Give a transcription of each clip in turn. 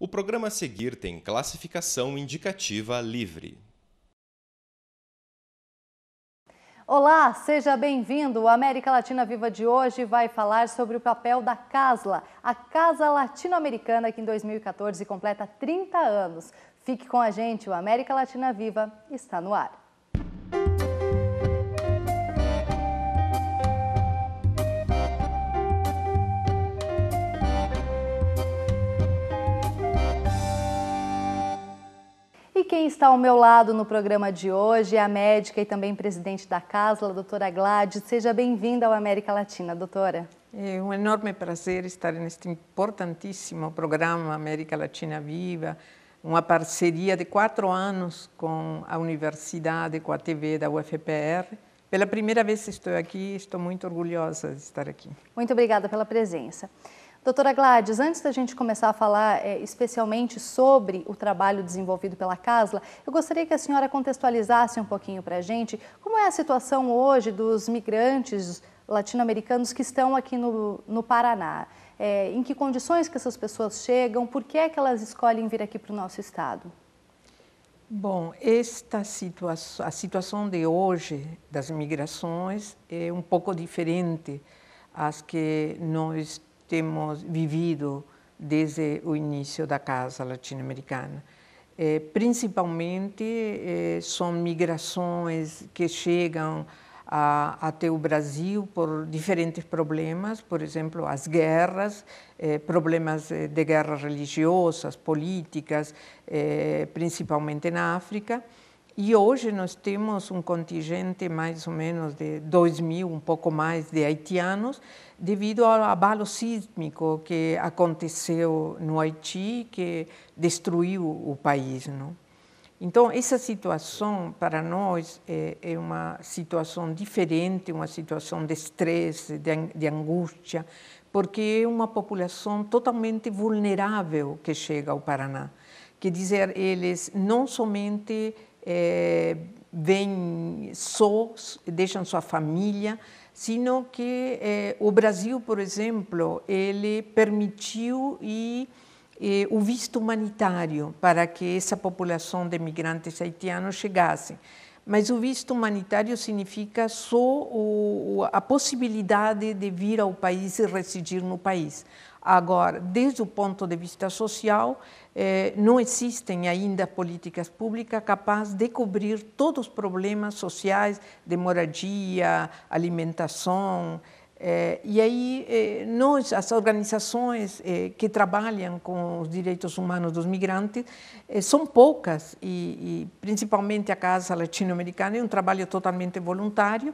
O programa a seguir tem classificação indicativa livre. Olá, seja bem-vindo. O América Latina Viva de hoje vai falar sobre o papel da CASLA, a Casa Latino-Americana que em 2014 completa 30 anos. Fique com a gente, o América Latina Viva está no ar. quem está ao meu lado no programa de hoje é a médica e também presidente da casa, a doutora Gladys. Seja bem-vinda ao América Latina, doutora. É um enorme prazer estar neste importantíssimo programa América Latina Viva, uma parceria de quatro anos com a universidade, com a TV da UFPR. Pela primeira vez estou aqui, estou muito orgulhosa de estar aqui. Muito obrigada pela presença. Doutora Gladys, antes da gente começar a falar é, especialmente sobre o trabalho desenvolvido pela CASLA, eu gostaria que a senhora contextualizasse um pouquinho para a gente como é a situação hoje dos migrantes latino-americanos que estão aqui no, no Paraná. É, em que condições que essas pessoas chegam, por que é que elas escolhem vir aqui para o nosso estado? Bom, esta a situação de hoje das migrações é um pouco diferente às que nós temos vivido desde o início da Casa Latino-Americana. É, principalmente é, são migrações que chegam a, até o Brasil por diferentes problemas, por exemplo, as guerras, eh, problemas de guerras religiosas, políticas, principalmente na África. E hoje nós temos um contingente mais ou menos de 2 mil, um pouco mais, de haitianos, devido ao abalo sísmico que aconteceu no Haiti, que destruiu o país. Não? Então, essa situação para nós é, é uma situação diferente, uma situação de estresse, de, de angústia, porque é uma população totalmente vulnerável que chega ao Paraná. Quer dizer, eles não somente eh, vêm só, deixam sua família, sino que eh, o Brasil, por exemplo, ele permitiu e eh, o visto humanitário para que essa população de migrantes haitianos chegasse. Mas o visto humanitário significa só o, a possibilidade de vir ao país e residir no país. Agora, desde o ponto de vista social, eh, não existem ainda políticas públicas capazes de cobrir todos os problemas sociais de moradia, alimentação. Eh, e aí, eh, nós, as organizações eh, que trabalham com os direitos humanos dos migrantes, eh, são poucas, e, e principalmente a Casa Latino-Americana é um trabalho totalmente voluntário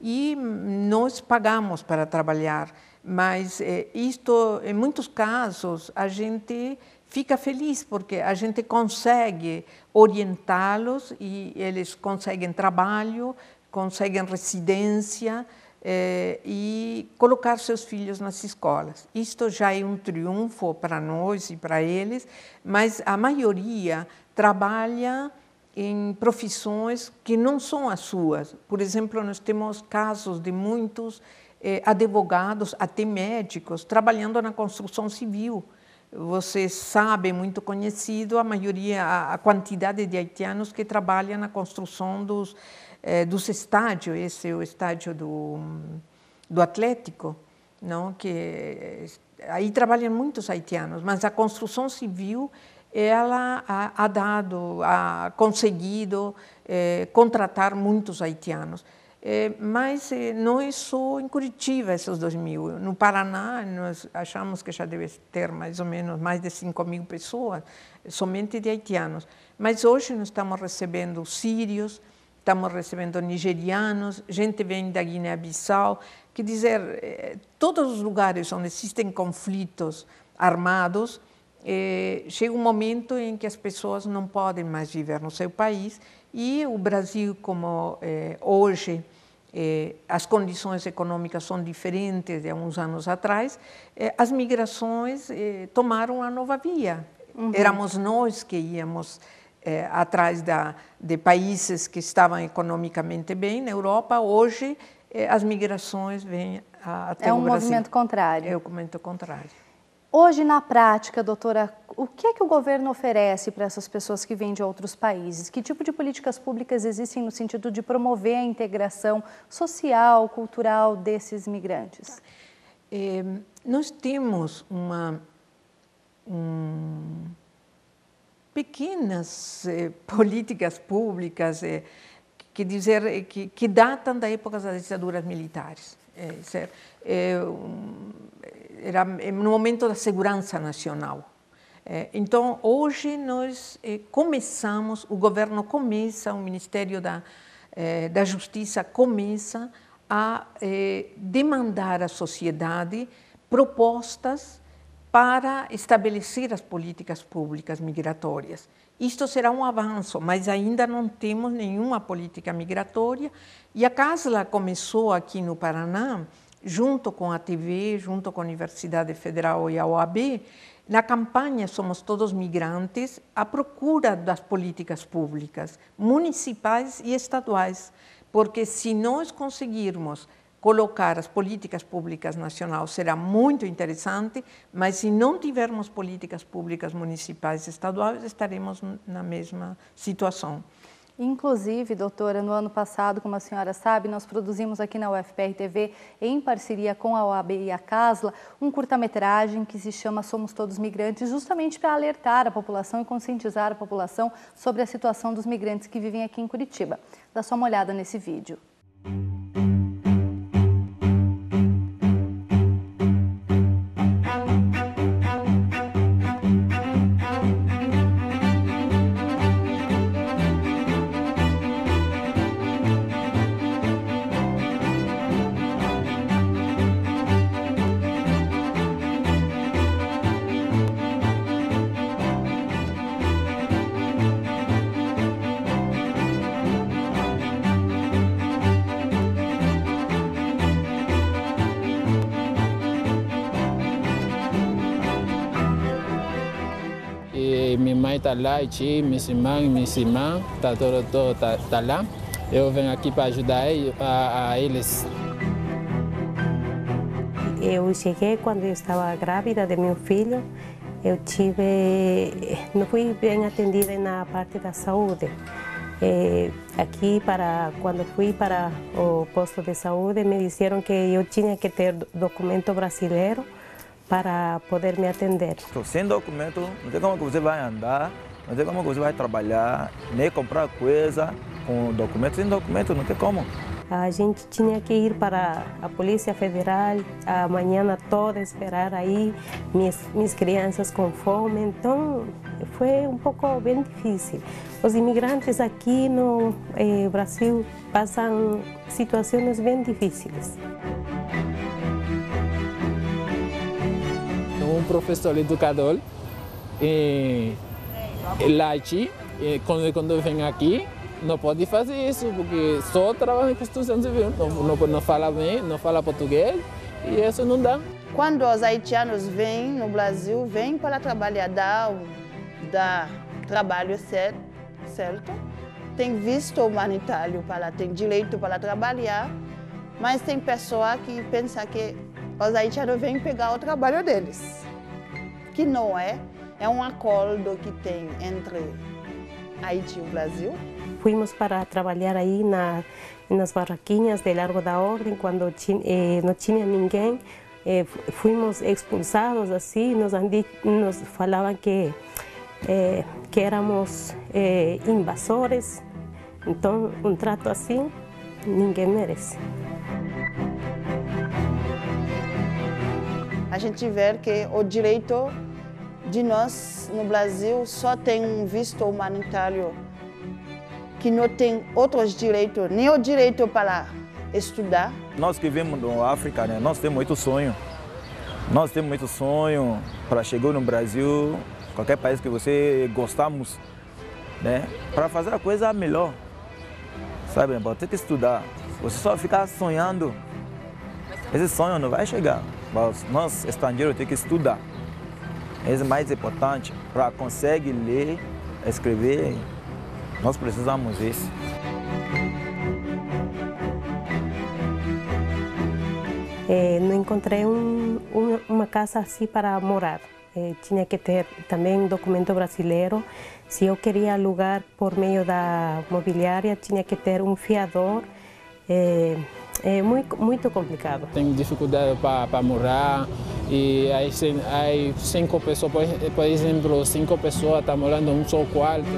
e nós pagamos para trabalhar. Mas é, isto, em muitos casos, a gente fica feliz porque a gente consegue orientá-los e eles conseguem trabalho, conseguem residência é, e colocar seus filhos nas escolas. Isto já é um triunfo para nós e para eles, mas a maioria trabalha em profissões que não são as suas. Por exemplo, nós temos casos de muitos eh, advogados, até médicos, trabalhando na construção civil. Você sabe, é muito conhecido, a maioria, a, a quantidade de haitianos que trabalha na construção dos, eh, dos estádios. Esse é o estádio do, do Atlético, não? que aí trabalham muitos haitianos, mas a construção civil ela ha, dado, ha conseguido eh, contratar muitos haitianos. É, mas eh, não é só em Curitiba esses 2 mil. No Paraná, nós achamos que já deve ter mais ou menos mais de 5 mil pessoas, somente de haitianos. Mas hoje nós estamos recebendo sírios, estamos recebendo nigerianos, gente vem da Guiné-Bissau. Quer dizer, eh, todos os lugares onde existem conflitos armados, eh, chega um momento em que as pessoas não podem mais viver no seu país e o Brasil, como hoje, eh, as condições econômicas são diferentes de há uns anos atrás, eh, as migrações eh, tomaram a nova via. Uhum. Éramos nós que íamos atrás de países que estavam economicamente bem na Europa. Hoje, as migrações vêm até é um o Brasil. É um movimento contrário. É um movimento contrário. Hoje, na prática, doutora, o que é que o governo oferece para essas pessoas que vêm de outros países? Que tipo de políticas públicas existem no sentido de promover a integração social, cultural desses migrantes? É, nós temos uma um, pequenas é, políticas públicas é, que dizer é, que, que, datam da época das ditaduras militares, certo? Um, era eh, no momento da segurança nacional. Eh, então, hoje nós eh, começamos, o governo começa, o Ministério da, da Justiça começa a demandar à sociedade propostas para estabelecer as políticas públicas migratórias. Isto será um avanço, mas ainda não temos nenhuma política migratória. E a CASLA começou aqui no Paraná junto com a TV, junto com a Universidade Federal e a OAB, na campanha Somos Todos Migrantes, à procura das políticas públicas, municipais e estaduais, porque se nós conseguirmos colocar as políticas públicas nacionais será muito interessante, mas se não tivermos políticas públicas municipais e estaduais, estaremos na mesma situação. Inclusive, doutora, no ano passado, como a senhora sabe, nós produzimos aqui na UFPR TV, em parceria com a OAB e a CASLA, um curta-metragem que se chama Somos Todos Migrantes, justamente para alertar a população e conscientizar a população sobre a situação dos migrantes que vivem aqui em Curitiba. Dá só uma olhada nesse vídeo. Música está lá, Iti, minha irmã, está todo, tá, tá lá. Eu venho aqui para ajudar a, a eles. Eu cheguei quando eu estava grávida de meu filho. Eu tive, não fui bem atendida na parte da saúde. É, aqui para quando fui para o posto de saúde me disseram que eu tinha que ter documento brasileiro para poder me atender. Sem documento, não sei como que você vai andar, não sei como que você vai trabalhar, nem comprar coisa com documento. Sem documento, não tem como. A gente tinha que ir para a Polícia Federal a manhã toda, esperar aí minhas, minhas crianças com fome. Então, foi um pouco bem difícil. Os imigrantes aqui no eh, Brasil passam situações bem difíceis. um professor educador em, eh, em eh, quando, quando vem aqui, não pode fazer isso, porque só trabalha em construção civil, não, não, não fala bem, não fala português, e isso não dá. Quando os haitianos vêm no Brasil, vêm para trabalhar, dar, dar trabalho certo, certo? Tem visto humanitário para tem direito para trabalhar, mas tem pessoa que pensa que os haitianos vêm pegar o trabalho deles que não é, é um acordo que tem entre Haiti e o Brasil. Fomos para trabalhar aí na, nas barraquinhas de Largo da Ordem, quando eh, não tinha ninguém. Eh, fomos expulsados assim, nos, nos falavam que, eh, que éramos eh, invasores. Então, um trato assim, ninguém merece. A gente vê que o direito de nós no Brasil só tem um visto humanitário que não tem outros direitos, nem o direito para estudar. Nós que vivemos na África, né, nós temos muito sonho. Nós temos muito sonho para chegar no Brasil, qualquer país que você gostamos, né, para fazer a coisa melhor. Sabe, você tem que estudar. Você só ficar sonhando, esse sonho não vai chegar. Mas nós, estrangeiros, temos que estudar é mais importante para conseguir ler, escrever. Nós precisamos disso. É, não encontrei um, um, uma casa assim para morar. É, tinha que ter também um documento brasileiro. Se eu queria alugar por meio da mobiliária, tinha que ter um fiador. É, é muito, muito complicado. Tem dificuldade para morar e aí, aí cinco pessoas, por exemplo, cinco pessoas estão tá morando em um só quarto.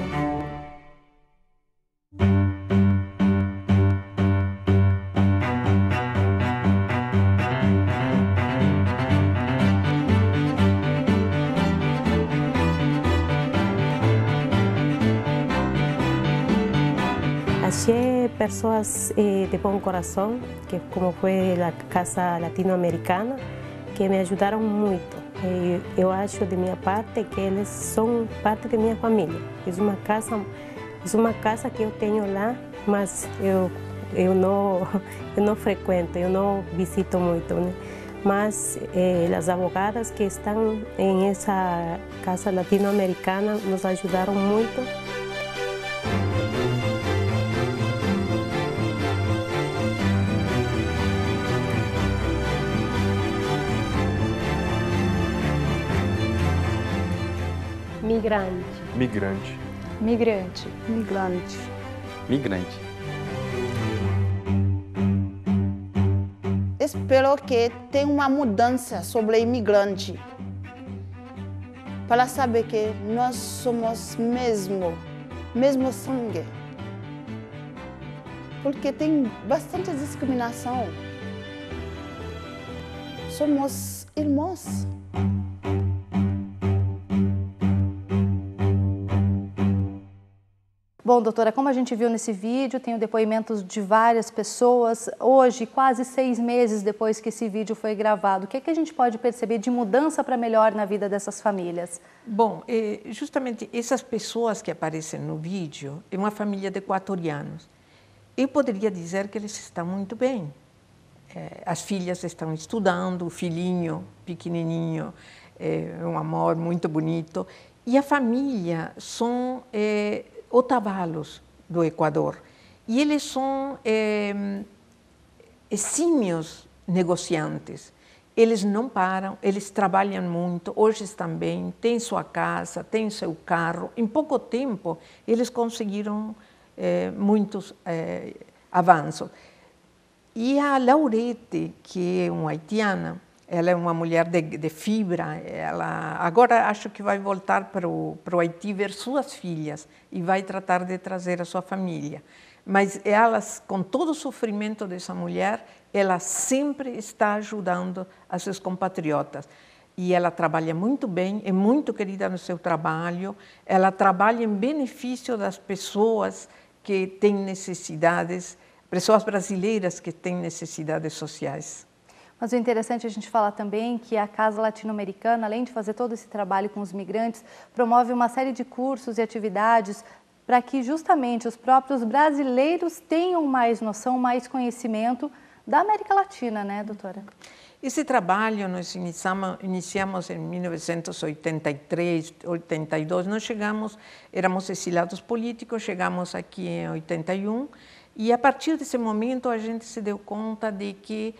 personas eh, de Buen Corazón, que como fue la Casa Latinoamericana, que me ayudaron mucho. Eh, yo acho de mi parte que ellos son parte de mi familia. Es una casa, es una casa que yo tengo la mas yo, no, no frecuento, yo no visito mucho. Pero eh, las abogadas que están en esa casa latinoamericana nos ayudaron mucho. Migrante. Migrante. Migrante. Migrante. Migrante. Espero que tenha uma mudança sobre imigrante. Para saber que nós somos mesmo, mesmo sangue. Porque tem bastante discriminação. Somos irmãos. Bom, doutora, como a gente viu nesse vídeo, tenho depoimentos de várias pessoas. Hoje, quase seis meses depois que esse vídeo foi gravado, o que, é que a gente pode perceber de mudança para melhor na vida dessas famílias? Bom, eh, justamente essas pessoas que aparecem no vídeo, é uma família de equatorianos. Eu poderia dizer que eles estão muito bem. Eh, as filhas estão estudando, o filhinho pequenininho é um amor muito bonito. E a família são... É, otavalos do Equador. E eles são é, negociantes. Eles não param, eles trabalham muito, hoje também, têm sua casa, têm seu carro. Em pouco tempo, eles conseguiram é, muitos é, avanços. E a Laurete, que é uma haitiana, ela é uma mulher de, de, fibra. Ela agora acho que vai voltar para o, para o Haiti ver suas filhas e vai tratar de trazer a sua família. Mas elas, com todo o sofrimento dessa mulher, ela sempre está ajudando as seus compatriotas. E ela trabalha muito bem, é muito querida no seu trabalho. Ela trabalha em benefício das pessoas que têm necessidades, pessoas brasileiras que têm necessidades sociais. Mas o interessante é a gente falar também que a Casa Latino-Americana, além de fazer todo esse trabalho com os migrantes, promove uma série de cursos e atividades para que justamente os próprios brasileiros tenham mais noção, mais conhecimento da América Latina, né, doutora? Esse trabalho nós iniciamos, iniciamos em 1983, 82, nós chegamos, éramos exilados políticos, chegamos aqui em 81 e a partir desse momento a gente se deu conta de que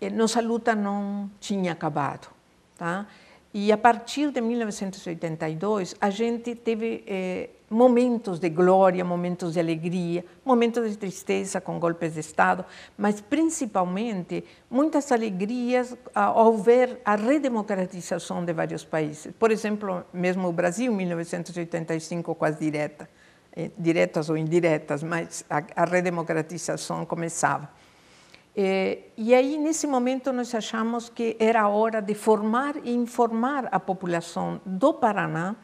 eh, nossa luta não tinha acabado. Tá? E a partir de 1982, a gente teve eh, momentos de glória, momentos de alegria, momentos de tristeza com golpes de Estado, mas principalmente muitas alegrias ao ver a redemocratização de vários países. Por exemplo, mesmo o Brasil, 1985, quase direta, eh, diretas ou indiretas, mas a, a redemocratização começava. Eh, e aí, nesse momento, nós achamos que era hora de formar e informar a população do Paraná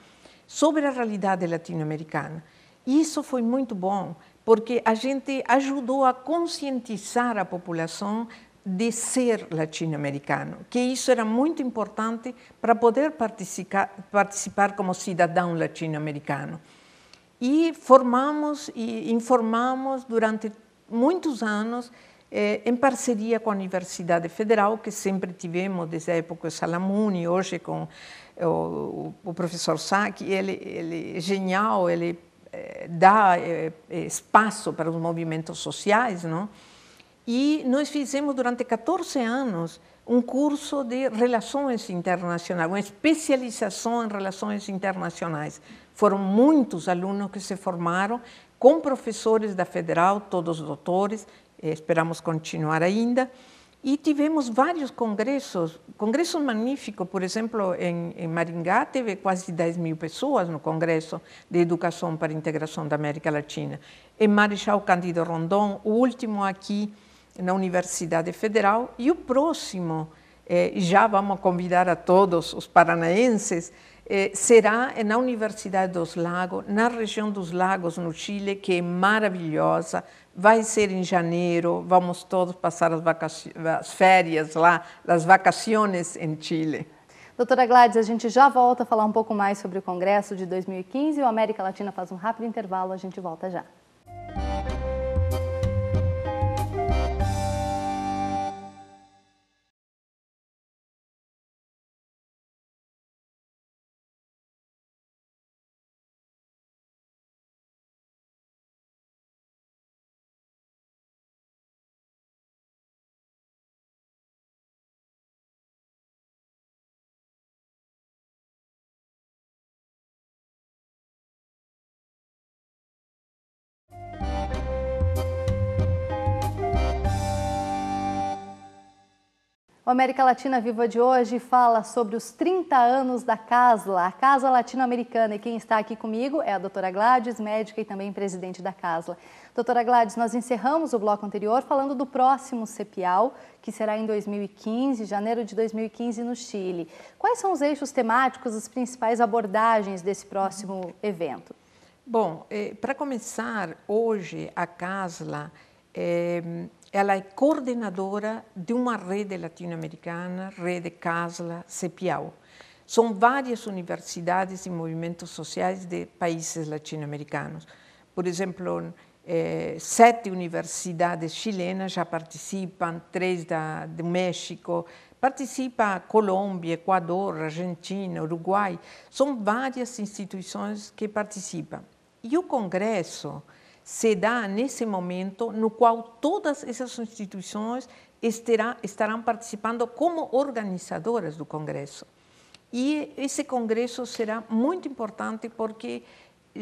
sobre a realidade latino-americana. E isso foi muito bom, porque a gente ajudou a conscientizar a população de ser latino-americano, que isso era muito importante para poder participar, participar como cidadão latino-americano. E formamos e informamos durante muitos anos em eh, parceria com a Universidade Federal, que sempre tivemos, desde a época Salamuni, hoje com eh, o, o professor Sacchi, ele, ele é genial, ele eh, dá espaço para os movimentos sociais, não? E nós fizemos durante 14 anos um curso de relações internacionais, uma especialização em relações internacionais. Foram muitos alunos que se formaram com professores da Federal, todos doutores, eh, esperamos continuar ainda. E tivemos vários congressos, congressos magníficos por exemplo, em, em, Maringá teve quase 10 mil pessoas no Congresso de Educação para a Integração da América Latina. Em Marechal Cândido Rondon, o último aqui na Universidade Federal e o próximo, eh, já vamos convidar a todos os paranaenses, eh, será na Universidade dos Lagos, na região dos Lagos, no Chile, que é maravilhosa, vai ser em janeiro, vamos todos passar as, as férias lá, as vacaciones em Chile. Doutora Gladys, a gente já volta a falar um pouco mais sobre o Congresso de 2015. O América Latina faz um rápido intervalo, a gente volta já. O América Latina Viva de hoje fala sobre os 30 anos da CASLA, a Casa Latino-Americana. E quem está aqui comigo é a doutora Gladys, médica e também presidente da CASLA. Doutora Gladys, nós encerramos o bloco anterior falando do próximo CEPIAL, que será em 2015, janeiro de 2015, no Chile. Quais são os eixos temáticos, as principais abordagens desse próximo evento? Bom, eh, para começar, hoje a CASLA... Eh, ela é coordenadora de uma rede latino-americana, Rede Casla CEPIAU. São várias universidades e movimentos sociais de países latino-americanos. Por exemplo, eh, sete universidades chilenas já participam, três da, do México, participa Colômbia, Equador, Argentina, Uruguai. São várias instituições que participam. E o Congresso, se dá nesse momento no qual todas essas instituições estará, estarão participando como organizadoras do Congresso. E esse Congresso será muito importante porque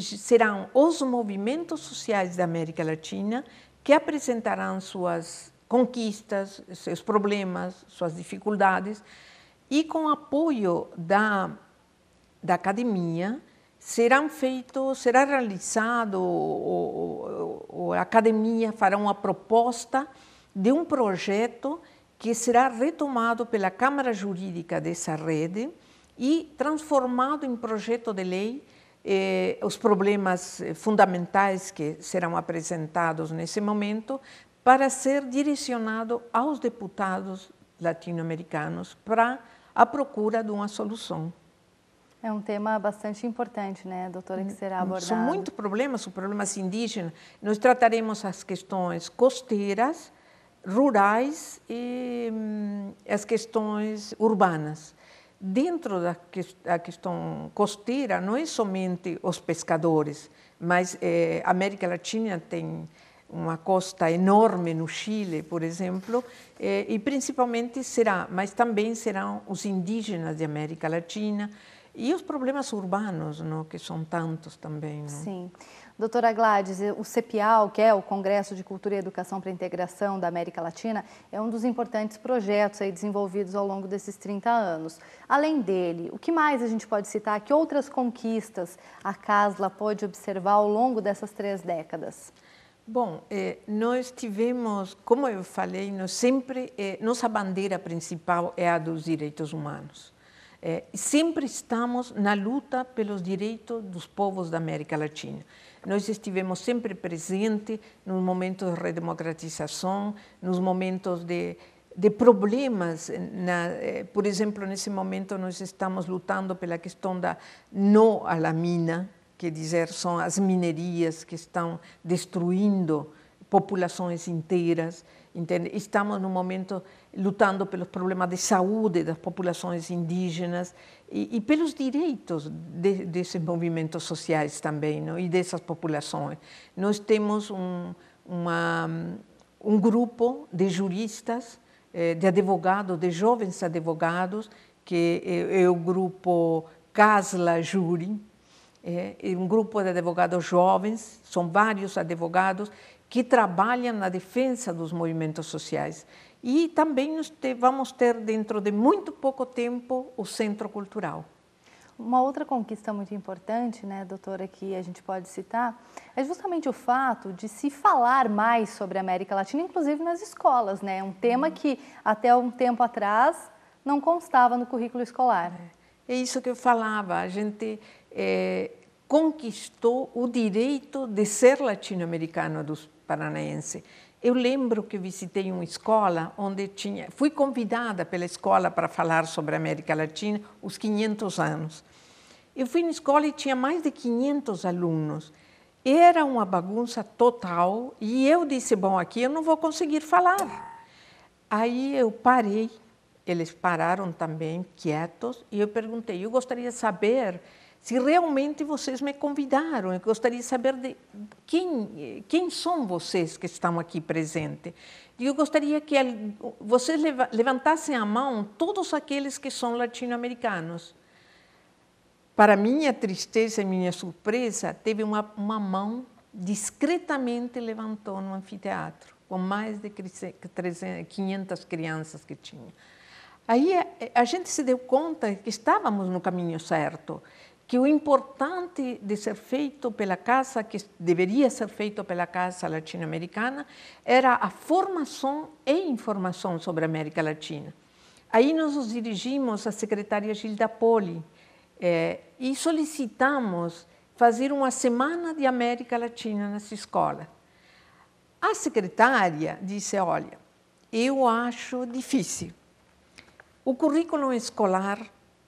serão os movimentos sociais da América Latina que apresentarão suas conquistas, seus problemas, suas dificuldades, e com apoio da, da academia, serão feitos, será realizado, ou, ou, a academia fará uma proposta de um projeto que será retomado pela Câmara Jurídica dessa rede e transformado em projeto de lei eh, os problemas eh, fundamentais que serão apresentados nesse momento para ser direcionado aos deputados latino-americanos para a procura de uma solução. É um tema bastante importante, né, doutora, que hum, será hum. abordado. São muitos problemas, os problemas indígenas. Nós trataremos as questões costeiras, rurais e hum, as questões urbanas. Dentro da questão costeira, não é somente os pescadores, mas é, eh, a América Latina tem uma costa enorme no Chile, por exemplo, é, e principalmente será, mas também serão os indígenas de América Latina, e os problemas urbanos, não, que são tantos também. Não? Né? Sim. Doutora Gladys, o CEPIAL, que é o Congresso de Cultura e Educação para a Integração da América Latina, é um dos importantes projetos aí desenvolvidos ao longo desses 30 anos. Além dele, o que mais a gente pode citar? Que outras conquistas a CASLA pode observar ao longo dessas três décadas? Bom, eh, nós tivemos, como eu falei, nós sempre, eh, nossa bandeira principal é a dos direitos humanos. É, sempre estamos na luta pelos direitos dos povos da América Latina. Nós estivemos sempre presentes nos momentos de redemocratização, nos momentos de, de problemas. Na, eh, por exemplo, nesse momento, nós estamos lutando pela questão da não à mina, quer dizer, são as minerias que estão destruindo populações inteiras. Entende? Estamos, no momento, lutando pelos problemas de saúde das populações indígenas e, e pelos direitos de, desses movimentos sociais também não? e dessas populações. Nós temos um, uma, um grupo de juristas, eh, de advogados, de jovens advogados, que é, eh, o grupo Casla Júri, é eh, um grupo de advogados jovens, são vários advogados que trabalham na defesa dos movimentos sociais. E também vamos ter, dentro de muito pouco tempo, o Centro Cultural. Uma outra conquista muito importante, né, doutora, que a gente pode citar, é justamente o fato de se falar mais sobre a América Latina, inclusive nas escolas, né? É um tema uhum. que até um tempo atrás não constava no currículo escolar. É, é isso que eu falava. A gente é, conquistou o direito de ser latino-americano dos paranaenses. Eu lembro que visitei uma escola onde tinha, fui convidada pela escola para falar sobre a América Latina, os 500 anos. Eu fui na escola e tinha mais de 500 alunos. Era uma bagunça total e eu disse: Bom, aqui eu não vou conseguir falar. Aí eu parei, eles pararam também, quietos, e eu perguntei: Eu gostaria de saber se realmente vocês me convidaram. Eu gostaria de saber de quem, quem são vocês que estão aqui presentes. E eu gostaria que vocês levantassem a mão todos aqueles que são latino-americanos. Para minha tristeza e minha surpresa, teve uma, uma mão discretamente levantou no anfiteatro, com mais de 500 crianças que tinha. Aí eh, a gente se deu conta que estávamos no caminho certo que o importante de ser feito pela casa, que deveria ser feito pela casa latino-americana, era a formação e informação sobre a América Latina. Aí nós nos dirigimos à secretária Gilda Poli eh, e solicitamos fazer uma semana de América Latina nessa escola. A secretária disse: Olha, eu acho difícil. O currículo escolar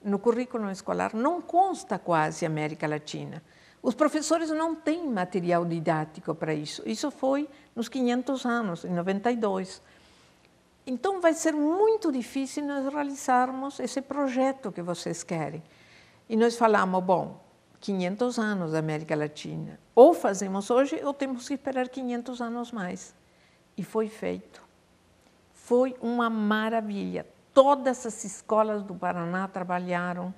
no currículo escolar não consta quase América Latina. Os professores não têm material didático para isso. Isso foi nos 500 anos, em 92. Então vai ser muito difícil nós realizarmos esse projeto que vocês querem. E nós falamos, bom, 500 anos da América Latina. Ou fazemos hoje ou temos que esperar 500 anos mais. E foi feito. Foi uma maravilha. Todas as escolas do Paraná trabalharam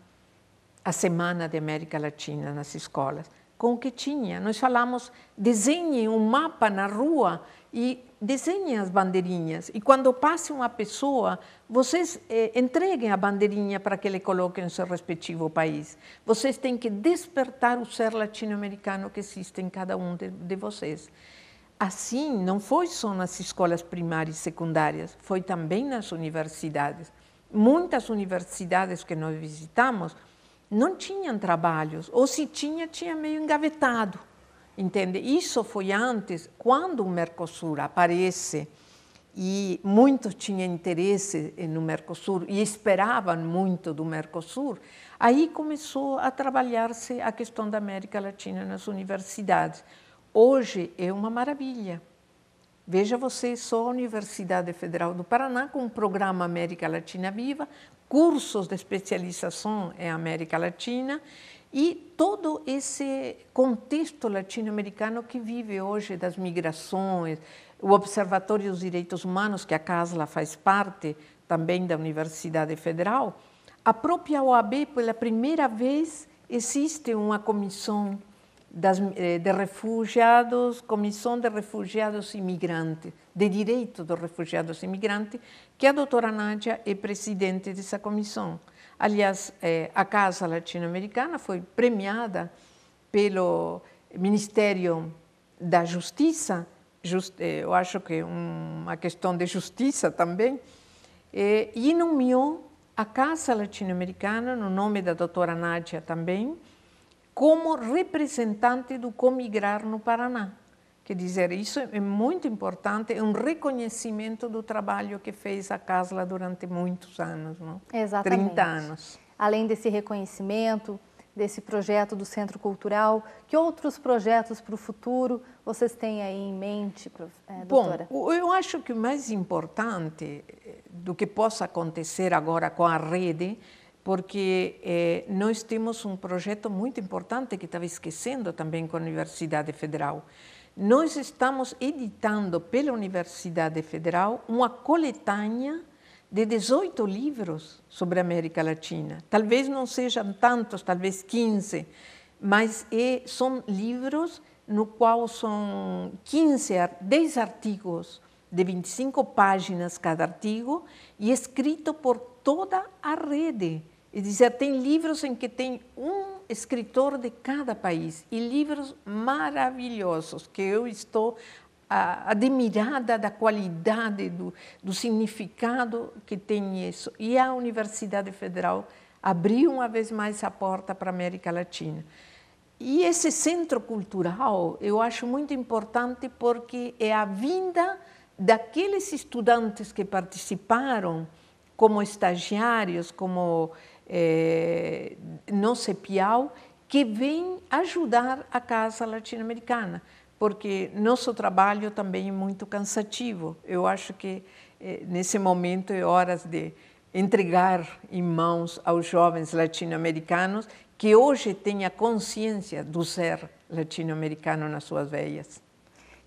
a Semana de América Latina nas escolas, com o que tinha. Nós falamos, desenhe um mapa na rua e desenhem as bandeirinhas. E quando passe uma pessoa, vocês eh, entreguem a bandeirinha para que ele coloque no seu respectivo país. Vocês têm que despertar o ser latino-americano que existe em cada um de, de vocês. Assim, não foi só nas escolas primárias e secundárias, foi também nas universidades. Muitas universidades que nós visitamos não tinham trabalhos, ou se tinha, tinha meio engavetado. Entende? Isso foi antes, quando o Mercosul aparece e muitos tinham interesse no Mercosul e esperavam muito do Mercosul, aí começou a trabalhar-se a questão da América Latina nas universidades. Hoje é uma maravilha. Veja você só a Universidade Federal do Paraná com o programa América Latina Viva, cursos de especialização em América Latina e todo esse contexto latino-americano que vive hoje das migrações, o Observatório dos Direitos Humanos, que a CASLA faz parte também da Universidade Federal, a própria OAB, pela primeira vez, existe uma comissão das, eh, de refugiados, Comissão de Refugiados Imigrantes, de Direito dos Refugiados Imigrantes, que a doutora Nádia é presidente dessa comissão. Aliás, eh, a Casa Latino-Americana foi premiada pelo Ministério da Justiça, just, eh, eu acho que é uma questão de justiça também, e nomeou a Casa Latino-Americana, no nome da doutora Nádia também, como representante do Comigrar no Paraná. Quer dizer, isso é muito importante, é um reconhecimento do trabalho que fez a Casla durante muitos anos, não? Exatamente. 30 anos. Além desse reconhecimento, desse projeto do Centro Cultural, que outros projetos para o futuro vocês têm aí em mente, eh, doutora? Bom, eu acho que o mais importante eh, do que possa acontecer agora com a rede porque eh, nós temos um projeto muito importante que estava esquecendo também com a Universidade Federal. Nós estamos editando pela Universidade Federal uma coletânea de 18 livros sobre a América Latina. Talvez não sejam tantos, talvez 15, mas é, são livros no qual são 15, 10 artigos de 25 páginas cada artigo e escrito por toda a rede e dizia tem livros em que tem um escritor de cada país e livros maravilhosos que eu estou admirada da qualidade, do, do significado que tem isso. E a Universidade Federal abriu uma vez mais a porta para a América Latina. E esse centro cultural eu acho muito importante porque é a vinda daqueles estudantes que participaram como estagiários, como é, no CEPIAL, que vem ajudar a Casa Latino-Americana, porque nosso trabalho também é muito cansativo. Eu acho que é, nesse momento é hora de entregar em mãos aos jovens latino-americanos que hoje tenha consciência do ser latino-americano nas suas veias.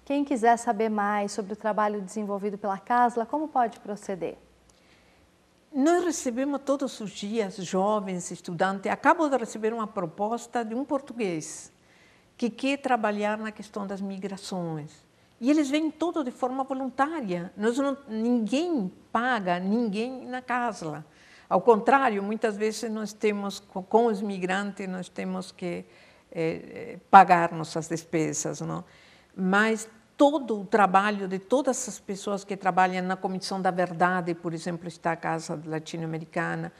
Quem quiser saber mais sobre o trabalho desenvolvido pela CASLA, como pode proceder? Nós recebemos todos os dias jovens, estudantes. Acabo de receber uma proposta de um português que quer trabalhar na questão das migrações. E eles vêm todo de forma voluntária. Nós não, ninguém paga ninguém na casa. Ao contrário, muitas vezes nós temos, com os migrantes, nós temos que é, pagar nossas despesas. Não? Mas todo o trabalho de todas as pessoas que trabalham na Comissão da Verdade, por exemplo, está a Casa Latino-Americana,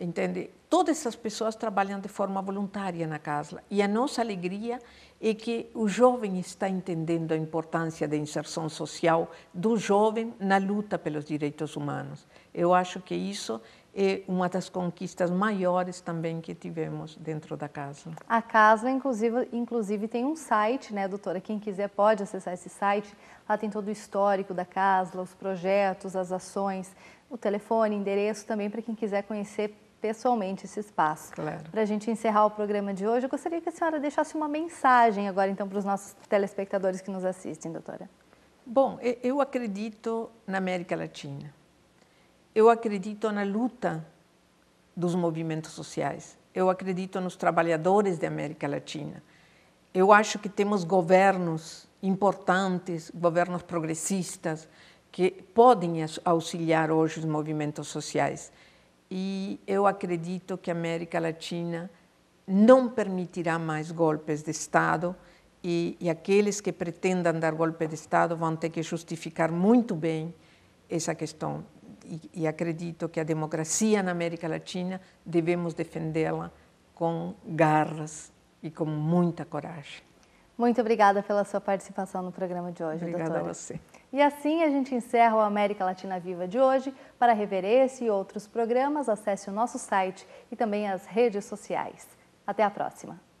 entende? Todas essas pessoas trabalham de forma voluntária na casa e a nossa alegria é que o jovem está entendendo a importância da inserção social do jovem na luta pelos direitos humanos. Eu acho que isso é uma das conquistas maiores também que tivemos dentro da casa. A casa, inclusive, inclusive tem um site, né, doutora? Quem quiser pode acessar esse site. Lá tem todo o histórico da casa, os projetos, as ações, o telefone, endereço também para quem quiser conhecer pessoalmente esse espaço. Claro. Para a gente encerrar o programa de hoje, eu gostaria que a senhora deixasse uma mensagem agora, então, para os nossos telespectadores que nos assistem, doutora. Bom, eu acredito na América Latina eu acredito na luta dos movimentos sociais. Eu acredito nos trabalhadores da América Latina. Eu acho que temos governos importantes, governos progressistas, que podem auxiliar hoje os movimentos sociais. E eu acredito que a América Latina não permitirá mais golpes de Estado e, e aqueles que pretendam dar golpe de Estado vão ter que justificar muito bem essa questão e, e acredito que a democracia na América Latina devemos defendê-la com garras e com muita coragem. Muito obrigada pela sua participação no programa de hoje, obrigada doutora. Obrigada a você. E assim a gente encerra o América Latina Viva de hoje. Para rever esse e outros programas, acesse o nosso site e também as redes sociais. Até a próxima!